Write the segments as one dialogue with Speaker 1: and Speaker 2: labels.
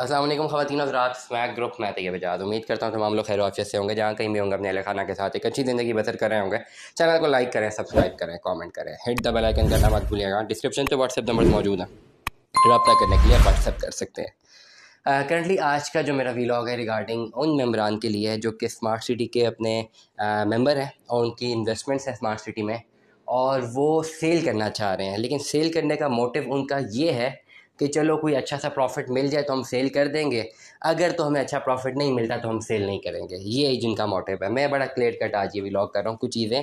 Speaker 1: असलम खातिन हजरात smack group मैं तैयब बजाज उम्मीद करता हूँ तमाम लोग खैर ऑफिस से होंगे जहाँ कहीं भी होंगे अपने अले खाना के साथ एक अच्छी ज़िंदगी बसर कर रहे होंगे चैनल को लाइक करें सब्सक्राइब करें कमेंट करें हिट द बेल आइकन करना मत भूलिएगा डिस्क्रिप्शन पे व्हाट्सअप नंबर मौजूद है रबा करने के लिए व्हाट्सअप कर सकते हैं करंटली uh, आज का जो मेरा वीलॉग है रिगार्डिंग उन मेम्बरान के लिए है जो कि स्मार्ट सिटी के अपने मेम्बर uh, हैं और उनकी इन्वेस्टमेंट्स हैं स्मार्ट सिटी में और वो सेल करना चाह रहे हैं लेकिन सेल करने का मोटिव उनका ये है कि चलो कोई अच्छा सा प्रॉफिट मिल जाए तो हम सेल कर देंगे अगर तो हमें अच्छा प्रॉफिट नहीं मिलता तो हम सेल नहीं करेंगे ये जिनका मोटिव है मैं बड़ा क्लियर कट आज ये व्लॉग कर रहा हूँ कुछ चीज़ें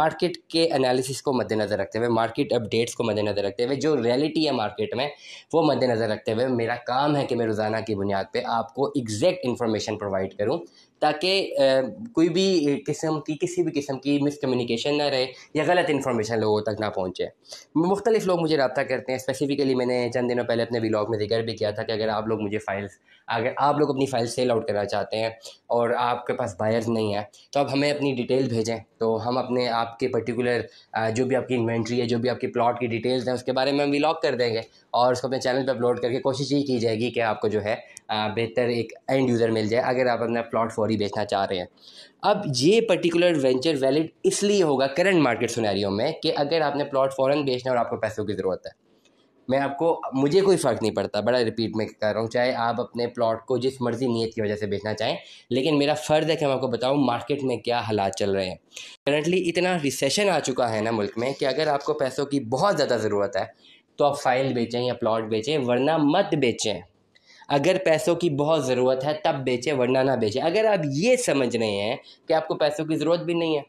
Speaker 1: मार्केट के एनालिसिस को मद्देनज़र रखते हुए मार्केट अपडेट्स को मद्देनज़र रखते हुए जो रियलिटी है मार्केट में वो मद्देनज़र रखते हुए मेरा काम है कि मैं रोज़ाना की बुनियाद पर आपको एग्जैक्ट इन्फॉर्मेशन प्रोवाइड करूँ ताकि कोई भी किस्म की किसी भी किस्म की मिसकम्युनिकेशन ना रहे या गलत इन्फॉर्मेशन लोगों तक ना पहुँचे मुख्तलिफ लोग मुझे रबता करते हैं स्पेसिफ़िकली मैंने चंद दिनों पहले अपने ब्लॉग में जिक्र भी किया था कि अगर आप लोग मुझे फ़ाइल्स अगर आप लोग अपनी फ़ाइल सेल आउट करना चाहते हैं और आपके पास बायर्स नहीं है तो आप हमें अपनी डिटेल भेजें तो हम अपने आपके पर्टिकुलर जो भी आपकी इन्वेंट्री है जो भी आपकी प्लॉट की डिटेल्स हैं उसके बारे में हम ब्लॉग कर देंगे और उसको अपने चैनल पर अपलोड करके कोशिश यही की जाएगी कि आपको जो है बेहतर एक एंड यूज़र मिल जाए अगर आप अपना प्लॉट फॉर ही बेचना चाह रहे हैं अब ये पर्टिकुलर वेंचर वैलिड इसलिए होगा करंट मार्केट सुनैरियो में कि अगर आपने प्लॉट फ़ौरन बेचना और आपको पैसों की ज़रूरत है मैं आपको मुझे कोई फ़र्क नहीं पड़ता बड़ा रिपीट में कर रहा हूँ चाहे आप अपने प्लॉट को जिस मर्ज़ी नीयत की वजह से बेचना चाहें लेकिन मेरा फ़र्ज़ है कि मैं आपको बताऊँ मार्केट में क्या हालात चल रहे हैं करंटली इतना रिसेशन आ चुका है ना मुल्क में कि अगर आपको पैसों की बहुत ज़्यादा ज़रूरत है तो आप फाइल बेचें या प्लॉट बेचें वरना मत बेचें अगर पैसों की बहुत ज़रूरत है तब बेचें वरना ना बेचें अगर आप ये समझ रहे हैं कि आपको पैसों की ज़रूरत भी नहीं है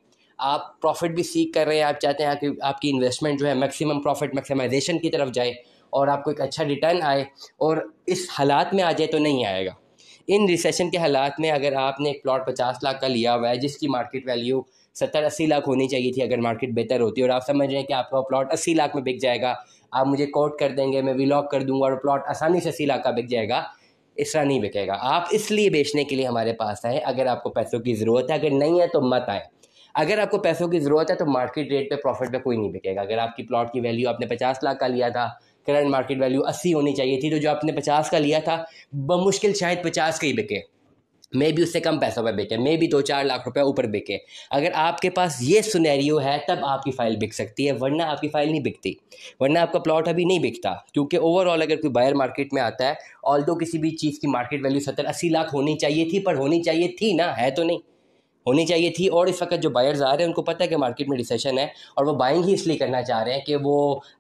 Speaker 1: आप प्रॉफिट भी सीख कर रहे हैं आप चाहते हैं कि आपकी इन्वेस्टमेंट जो है मैक्सिमम प्रॉफिट मैक्सिमाइजेशन की तरफ जाए और आपको एक अच्छा रिटर्न आए और इस हालात में आ जाए तो नहीं आएगा इन रिसेशन के हालात में अगर आपने एक प्लॉट पचास लाख का लिया हुआ है जिसकी मार्केट वैल्यू सत्तर अस्सी लाख होनी चाहिए थी अगर मार्केट बेहतर होती और आप समझ रहे हैं कि आपका प्लॉट अस्सी लाख में बिक जाएगा आप मुझे कोट कर देंगे मैं विलॉग कर दूंगा और प्लॉट आसानी से अस्सी लाख का बिक जाएगा इस तरह नहीं बिकेगा आप इसलिए बेचने के लिए हमारे पास आए अगर आपको पैसों की ज़रूरत है अगर नहीं है तो मत आए अगर आपको पैसों की ज़रूरत है तो मार्केट रेट पर प्रॉफिट पर कोई नहीं बिकेगा अगर आपकी प्लॉट की वैल्यू आपने पचास लाख का लिया था करंट मार्केट वैल्यू अस्सी होनी चाहिए थी तो जो आपने पचास का लिया था बमुश्किल शायद पचास का ही बिके मे भी उससे कम पैसों पर बेचें मे भी दो चार लाख रुपए ऊपर बिके अगर आपके पास ये सुनैरियो है तब आपकी फ़ाइल बिक सकती है वरना आपकी फ़ाइल नहीं बिकती वरना आपका प्लॉट अभी नहीं बिकता क्योंकि ओवरऑल अगर कोई बायर मार्केट में आता है ऑल किसी भी चीज़ की मार्केट वैल्यू सत्तर अस्सी लाख होनी चाहिए थी पर होनी चाहिए थी ना है तो नहीं होनी चाहिए थी और इस वक्त जो बायर्स आ रहे हैं उनको पता है कि मार्केट में रिसेशन है और वो बाइंग ही इसलिए करना चाह रहे हैं कि वो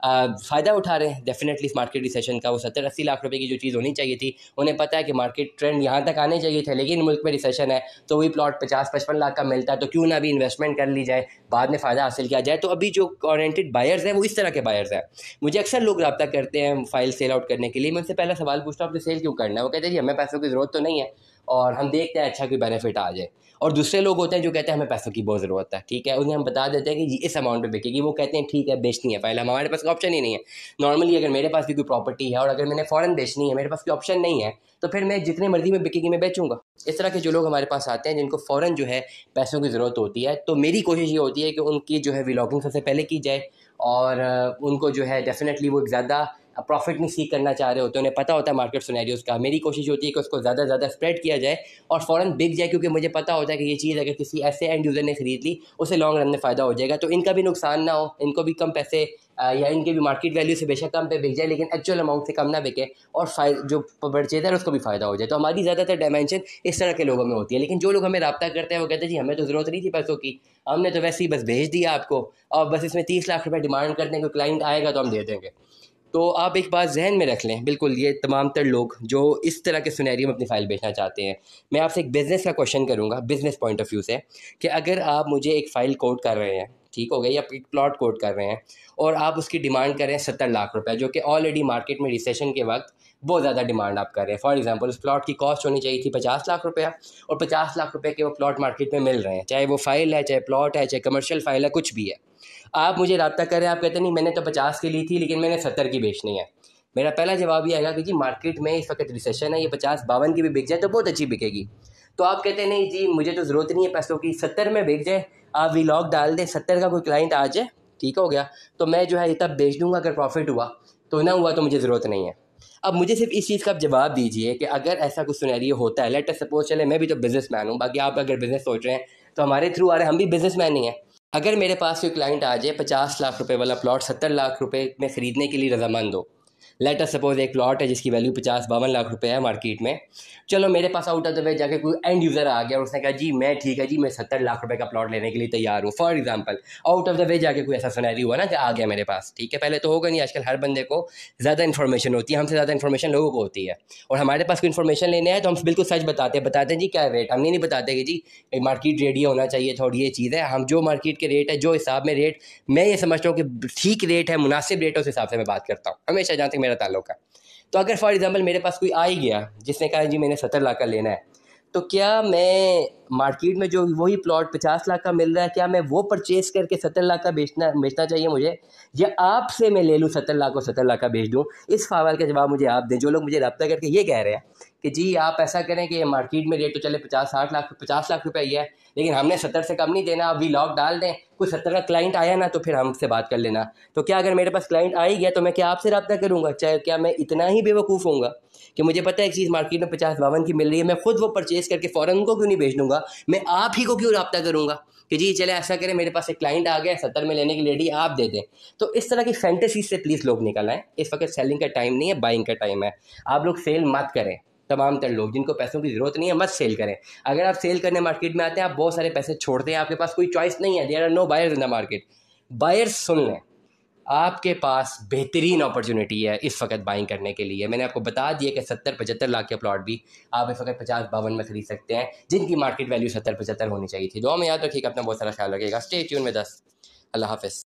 Speaker 1: फ़ायदा उठा रहे हैं डेफिनेटली इस मार्केट रिसेशन का वो सत्तर अस्सी लाख रुपए की जो चीज़ होनी चाहिए थी उन्हें पता है कि मार्केट ट्रेंड यहाँ तक आने चाहिए थे लेकिन मुल्क में रिसेशन है तो वही प्लॉट पचास पचपन लाख का मिलता है तो क्यों ना अभी इन्वेस्टमेंट कर ली जाए बाद में फ़ायदा हासिल किया जाए तो अभी जो ऑरेंटेड बायर्स हैं वो इस तरह के बायर्स हैं मुझे अक्सर लोग रबा करते हैं फाइल सेल आउट करने के लिए मैं उनसे पहला सवाल पूछता हूँ आपने सेल क्यों करना है वो कहते हैं जी हमें पैसों की ज़रूरत तो नहीं है और हम देखते हैं अच्छा कोई बेनिफिट आ जाए और दूसरे लोग होते हैं जो कहते हैं हमें पैसों की बहुत ज़रूरत है ठीक है उन्हें हम बता देते हैं कि इस अमाउंट पे बिकेगी वो कहते हैं ठीक है बेचनी है पहले हमारे पास ऑप्शन ही नहीं है नॉर्मली अगर मेरे पास भी कोई प्रॉपर्टी है और अगर मैंने फ़ौरन बेचनी है मेरे पास कोई ऑप्शन नहीं है तो फिर मैं जितने मर्जी में बिकेगी मैं बेचूंगा इस तरह के जो लोग हमारे पास आते हैं जिनको फ़ौरन जो है पैसों की ज़रूरत होती है तो मेरी कोशिश ये होती है कि उनकी जो है विलॉगिंग सबसे पहले की जाए और उनको जो है डेफिनेटली वो एक ज़्यादा प्रॉफिट में सीख करना चाह रहे होते हैं उन्हें पता होता है मार्केट सुनैरियोज़ का मेरी कोशिश होती है कि उसको ज़्यादा से ज़्यादा स्प्रेड किया जाए और फ़ौरन बिक जाए क्योंकि मुझे पता होता है कि ये चीज़ अगर किसी ऐसे एंड यूज़र ने ख़रीद ली उसे लॉन्ग रन में फ़ायदा हो जाएगा तो इनका भी नुकसान ना हो इनको भी कम पैसे या इनके भी मार्केट वैल्यू से बेशक कम पे बिक जाए लेकिन एक्चुअल अमाउंट से कम ना बिके और फाय जो परचेजर उसको भी फ़ायदा हो जाए तो हमारी ज़्यादातर डायमेंशन इस तरह के लोगों में होती है लेकिन जो लोग हमें रब्ता करते हैं वो कहते हैं जी हमें तो ज़रूरत नहीं थी पैसों की हमने तो वैसे ही बस भेज दिया आपको और बस इसमें तीस लाख रुपये डिमांड कर दें कोई क्लाइंट आएगा तो हम दे देंगे तो आप एक बात जहन में रख लें बिल्कुल ये तमाम तर लोग जो इस तरह के सुनहरी में अपनी फ़ाइल बेचना चाहते हैं मैं आपसे एक बिज़नेस का क्वेश्चन करूँगा बिज़नेस पॉइंट ऑफ व्यू से कि अगर आप मुझे एक फ़ाइल कोड कर रहे हैं ठीक हो गया या एक प्लॉट कोड कर रहे हैं और आप उसकी डिमांड कर रहे हैं सत्तर लाख रुपए जो कि ऑलरेडी मार्केट में रिसेशन के वक्त बहुत ज़्यादा डिमांड आप कर रहे हैं फॉर एग्जांपल उस प्लॉट की कॉस्ट होनी चाहिए थी पचास लाख रुपया और पचास लाख रुपये के वो प्लॉट मार्केट में मिल रहे हैं चाहे वो फाइल है चाहे प्लॉट है चाहे कमर्शियल फाइल है कुछ भी है आप मुझे रबता हैं आप कहते नहीं मैंने तो पचास की ली थी लेकिन मैंने सत्तर की बेचनी है मेरा पहला जवाब ये आएगा कि जी मार्केट में इस वक्त रिसेशन है ये पचास बावन की भी बिक जाए तो बहुत अच्छी बिकेगी तो आप कहते हैं नहीं जी मुझे तो ज़रूरत नहीं है पैसों की सत्तर में बिक जाए आप लॉक डाल दें सत्तर का कोई क्लाइंट आ जाए ठीक हो गया तो मैं जो है ये तब बेच दूंगा अगर प्रॉफिट हुआ तो ना हुआ तो मुझे ज़रूरत नहीं है अब मुझे सिर्फ इस चीज़ का आप जवाब दीजिए कि अगर ऐसा कुछ सुनहरी होता है लेटर सपोज चले मैं भी तो बिजनेस मैन हूँ बाकी आप अगर बिजनेस सोच रहे हैं तो हमारे थ्रू आ रहे हैं हम भी बिजनेस मैन ही हैं अगर मेरे पास कोई क्लाइंट आ जाए पचास लाख रुपए वाला प्लॉट सत्तर लाख रुपए में ख़रीदने के लिए रजामंद हो लेटर सपोज एक प्लॉट है जिसकी वैल्यू पचास बावन लाख रुपए है मार्केट में चलो मेरे पास आउट ऑफ द वे जाके कोई एंड यूज़र आ गया और उसने कहा जी मैं ठीक है जी मैं सत्तर लाख रुपए का प्लॉट लेने के लिए तैयार हूँ for example out of the way जाके कोई ऐसा सुनहरी हुआ ना कि आ गया मेरे पास ठीक है पहले तो होगा नहीं आजकल हर बंदे को ज़्यादा इन्फॉर्मेशन होती है हमसे ज़्यादा इन्फॉर्मेशन लोगों को होती है और हमारे पास कोई इन्फॉर्मेशन लेने है तो हम बिल्कुल सच बताते हैं बताते हैं जी क्या रेट हम नहीं बताते कि जी मार्केट रेट ये होना चाहिए थोड़ी ये चीज़ है हम जो मार्केट के रेट है जो हिसाब में रेट मैं ये समझता हूँ कि ठीक रेट है मुनासिब रेट है उस हिसाब से मैं बात करता हूँ हमेशा जहाँ तक मेरा ताल्लुक है तो अगर फॉर एग्ज़ाम्पल मेरे पास कोई आ ही गया जिसने कहा जी मैंने सत्तर लाख का लेना है तो क्या मैं मार्केट में जो वही प्लॉट पचास लाख का मिल रहा है क्या मैं वो परचेस करके सत्तर लाख का बेचना बेचना चाहिए मुझे या आपसे मैं ले लूँ सत्तर लाख और सत्तर लाख का बेच दूँ इस सवाल का जवाब मुझे आप दें जो लोग मुझे रब्ता करके ये कह रहे हैं कि जी आप ऐसा करें कि मार्केट में रेट तो चले पचास साठ लाख पचास लाख रुपया ही है लेकिन हमने सत्तर से कम नहीं देना वी लॉक डाल दें कोई सत्तर का क्लाइंट आया ना तो फिर हमसे बात कर लेना तो क्या अगर मेरे पास क्लाइंट आ ही गया तो मैं क्या आपसे रब्ता करूँगा चाहे क्या मैं इतना ही बेवकूफ़ हूँ कि मुझे पता है एक चीज़ मार्केट में पचास बावन की मिल रही है मैं खुद वो परचेज करके फ़ौरन उनको क्यों नहीं भेज दूँगा मैं आप ही को क्यों रब्ता करूँगा कि जी चले ऐसा करें मेरे पास एक क्लाइंट आ गया सत्तर में लेने की लेडी आप दे दें तो इस तरह की फैंटेसी से प्लीज़ लोग निकल आएँ इस वक्त सेलिंग का टाइम नहीं है बाइंग का टाइम है आप लोग सेल मत करें तमाम तर लोग जिनको पैसों की ज़रूरत नहीं है मत सेल करें अगर आप सेल करने मार्केट में आते हैं आप बहुत सारे पैसे छोड़ते हैं आपके पास कोई चॉइस नहीं है there are no buyers in the market buyers सुन लें आपके पास बेहतरीन अपॉर्चुनिटी है इस वक्त बाइंग करने के लिए मैंने आपको बता दिया कि सत्तर पचहत्तर लाख के प्लॉट भी आप इस वक्त पचास बावन में खरीद सकते हैं जिनकी मार्केट वैल्यू सत्तर पचहत्तर होनी चाहिए थी दो में याद रखिएगा अपना बहुत सारा ख्याल रखिएगा स्टे ट्यून में दस अल्लाह हाफिज़